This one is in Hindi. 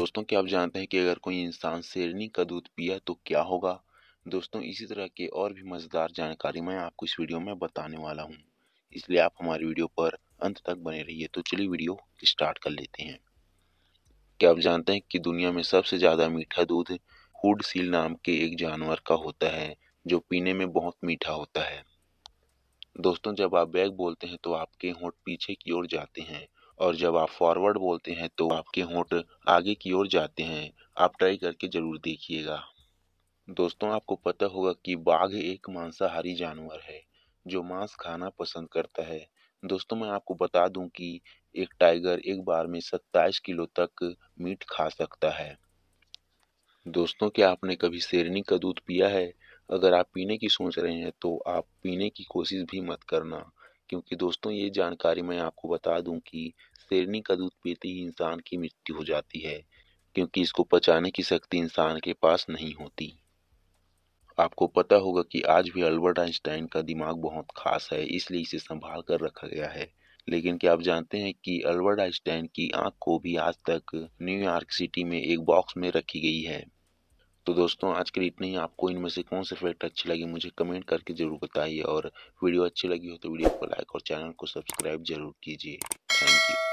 दोस्तों क्या आप जानते हैं कि अगर कोई इंसान शेरनी का दूध पिया तो क्या होगा दोस्तों इसी तरह के और भी मज़ेदार जानकारी मैं आपको इस वीडियो में बताने वाला हूँ इसलिए आप हमारी वीडियो पर अंत तक बने रहिए तो चलिए वीडियो स्टार्ट कर लेते हैं क्या आप जानते हैं कि दुनिया में सबसे ज़्यादा मीठा दूध हुड सील नाम के एक जानवर का होता है जो पीने में बहुत मीठा होता है दोस्तों जब आप बैग बोलते हैं तो आपके होंठ पीछे की ओर जाते हैं और जब आप फॉरवर्ड बोलते हैं तो आपके होंठ आगे की ओर जाते हैं आप ट्राई करके ज़रूर देखिएगा दोस्तों आपको पता होगा कि बाघ एक मांसाहारी जानवर है जो मांस खाना पसंद करता है दोस्तों मैं आपको बता दूं कि एक टाइगर एक बार में 27 किलो तक मीट खा सकता है दोस्तों क्या आपने कभी शेरनी का दूध पिया है अगर आप पीने की सोच रहे हैं तो आप पीने की कोशिश भी मत करना क्योंकि दोस्तों ये जानकारी मैं आपको बता दूं कि शेरनी का दूध पीते ही इंसान की मृत्यु हो जाती है क्योंकि इसको पचाने की शक्ति इंसान के पास नहीं होती आपको पता होगा कि आज भी अल्बर्ट आइंस्टाइन का दिमाग बहुत खास है इसलिए इसे संभाल कर रखा गया है लेकिन क्या आप जानते हैं कि अल्बर्ट आइंस्टाइन की आंख को भी आज तक न्यूयॉर्क सिटी में एक बॉक्स में रखी गई है तो दोस्तों आज के लिए इतना ही आपको इनमें से कौन से फैक्ट अच्छी लगी मुझे कमेंट करके ज़रूर बताइए और वीडियो अच्छी लगी हो तो वीडियो को लाइक और चैनल को सब्सक्राइब जरूर कीजिए थैंक यू